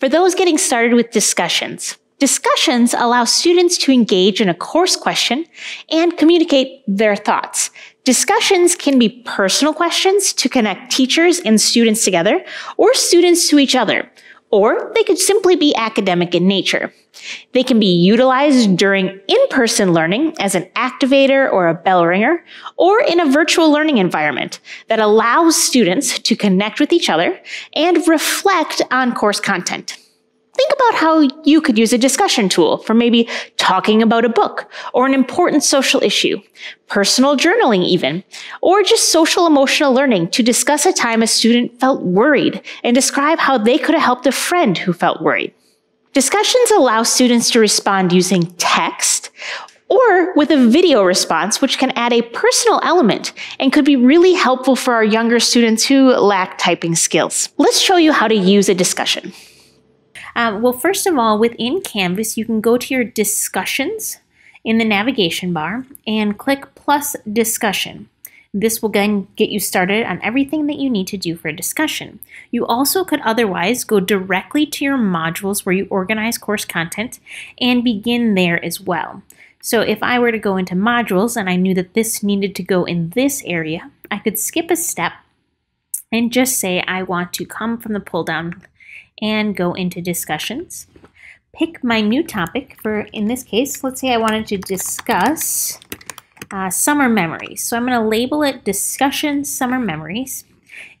For those getting started with discussions, discussions allow students to engage in a course question and communicate their thoughts. Discussions can be personal questions to connect teachers and students together or students to each other or they could simply be academic in nature. They can be utilized during in-person learning as an activator or a bell ringer, or in a virtual learning environment that allows students to connect with each other and reflect on course content. Think about how you could use a discussion tool for maybe talking about a book or an important social issue, personal journaling even, or just social emotional learning to discuss a time a student felt worried and describe how they could have helped a friend who felt worried. Discussions allow students to respond using text or with a video response, which can add a personal element and could be really helpful for our younger students who lack typing skills. Let's show you how to use a discussion. Um, well, first of all, within Canvas, you can go to your discussions in the navigation bar and click plus discussion. This will then get you started on everything that you need to do for a discussion. You also could otherwise go directly to your modules where you organize course content and begin there as well. So if I were to go into modules and I knew that this needed to go in this area, I could skip a step and just say I want to come from the pull down and go into discussions. Pick my new topic for, in this case, let's say I wanted to discuss uh, summer memories. So I'm going to label it discussion summer memories,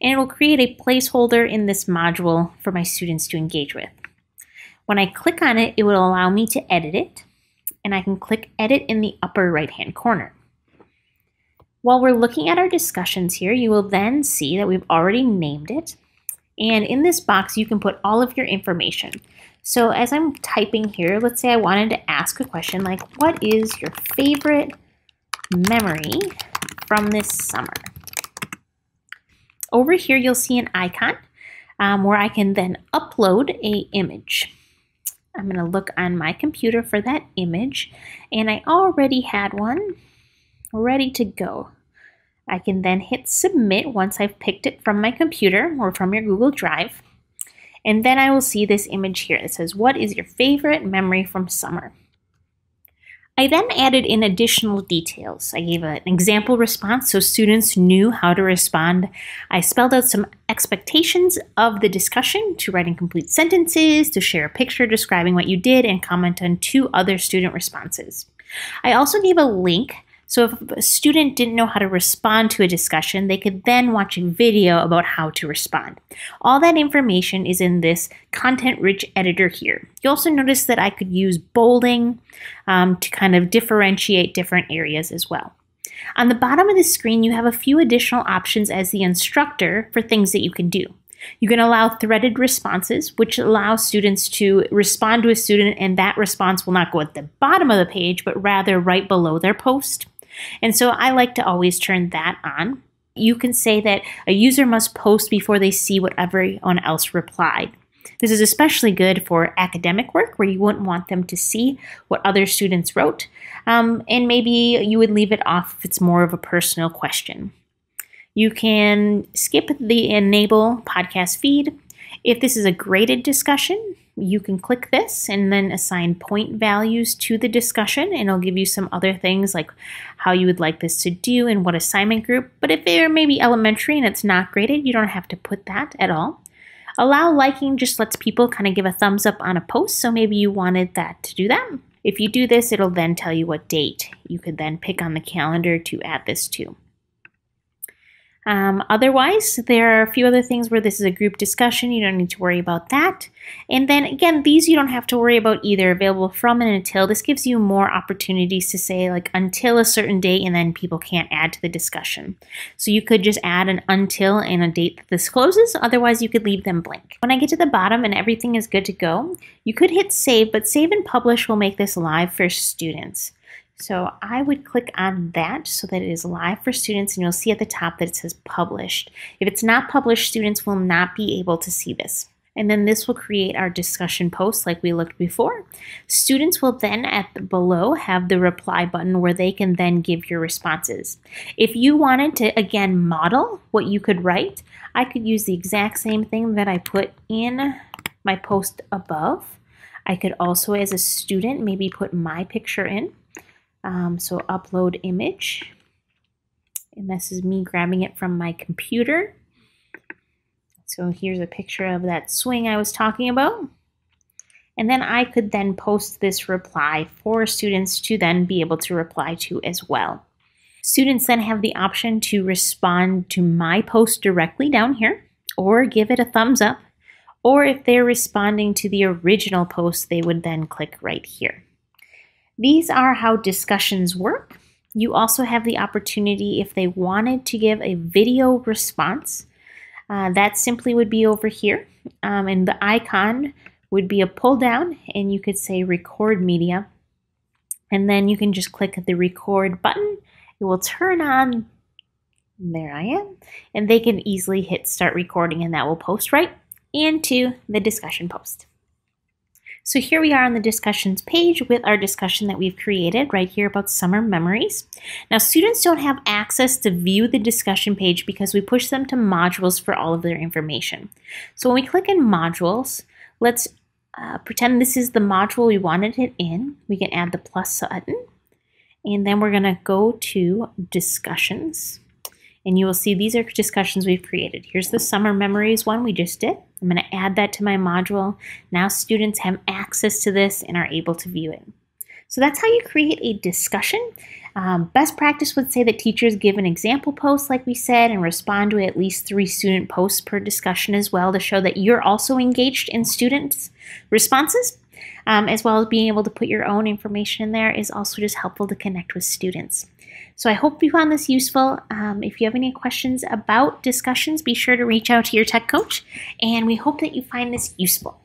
and it will create a placeholder in this module for my students to engage with. When I click on it, it will allow me to edit it, and I can click edit in the upper right-hand corner. While we're looking at our discussions here, you will then see that we've already named it, and in this box, you can put all of your information. So as I'm typing here, let's say I wanted to ask a question like, what is your favorite memory from this summer? Over here, you'll see an icon um, where I can then upload a image. I'm going to look on my computer for that image, and I already had one ready to go. I can then hit submit once I've picked it from my computer or from your Google Drive. And then I will see this image here that says, What is your favorite memory from summer? I then added in additional details. I gave an example response so students knew how to respond. I spelled out some expectations of the discussion to write in complete sentences, to share a picture describing what you did, and comment on two other student responses. I also gave a link so if a student didn't know how to respond to a discussion, they could then watch a video about how to respond. All that information is in this content-rich editor here. You also notice that I could use bolding um, to kind of differentiate different areas as well. On the bottom of the screen, you have a few additional options as the instructor for things that you can do. You can allow threaded responses, which allows students to respond to a student, and that response will not go at the bottom of the page, but rather right below their post. And so I like to always turn that on. You can say that a user must post before they see what everyone else replied. This is especially good for academic work where you wouldn't want them to see what other students wrote, um, and maybe you would leave it off if it's more of a personal question. You can skip the enable podcast feed. If this is a graded discussion, you can click this and then assign point values to the discussion and it'll give you some other things like how you would like this to do and what assignment group. But if they're maybe elementary and it's not graded, you don't have to put that at all. Allow liking just lets people kind of give a thumbs up on a post, so maybe you wanted that to do that. If you do this, it'll then tell you what date. You could then pick on the calendar to add this to. Um, otherwise, there are a few other things where this is a group discussion. You don't need to worry about that. And then again, these you don't have to worry about either available from and until. This gives you more opportunities to say like until a certain date and then people can't add to the discussion. So you could just add an until and a date that this closes. Otherwise, you could leave them blank. When I get to the bottom and everything is good to go, you could hit save, but save and publish will make this live for students. So I would click on that so that it is live for students and you'll see at the top that it says published. If it's not published, students will not be able to see this. And then this will create our discussion post like we looked before. Students will then at the below have the reply button where they can then give your responses. If you wanted to again model what you could write, I could use the exact same thing that I put in my post above. I could also as a student maybe put my picture in. Um, so upload image. And this is me grabbing it from my computer. So here's a picture of that swing I was talking about. And then I could then post this reply for students to then be able to reply to as well. Students then have the option to respond to my post directly down here or give it a thumbs up. Or if they're responding to the original post, they would then click right here. These are how discussions work. You also have the opportunity, if they wanted to give a video response, uh, that simply would be over here. Um, and the icon would be a pull down, and you could say record media. And then you can just click the record button. It will turn on. There I am. And they can easily hit start recording, and that will post right into the discussion post. So here we are on the discussions page with our discussion that we've created right here about summer memories. Now students don't have access to view the discussion page because we push them to modules for all of their information. So when we click in modules, let's uh, pretend this is the module we wanted it in. We can add the plus button and then we're gonna go to discussions and you will see these are discussions we've created. Here's the summer memories one we just did. I'm going to add that to my module. Now students have access to this and are able to view it. So that's how you create a discussion. Um, best practice would say that teachers give an example post, like we said, and respond to at least three student posts per discussion as well to show that you're also engaged in students' responses. Um, as well as being able to put your own information in there is also just helpful to connect with students. So I hope you found this useful. Um, if you have any questions about discussions, be sure to reach out to your tech coach, and we hope that you find this useful.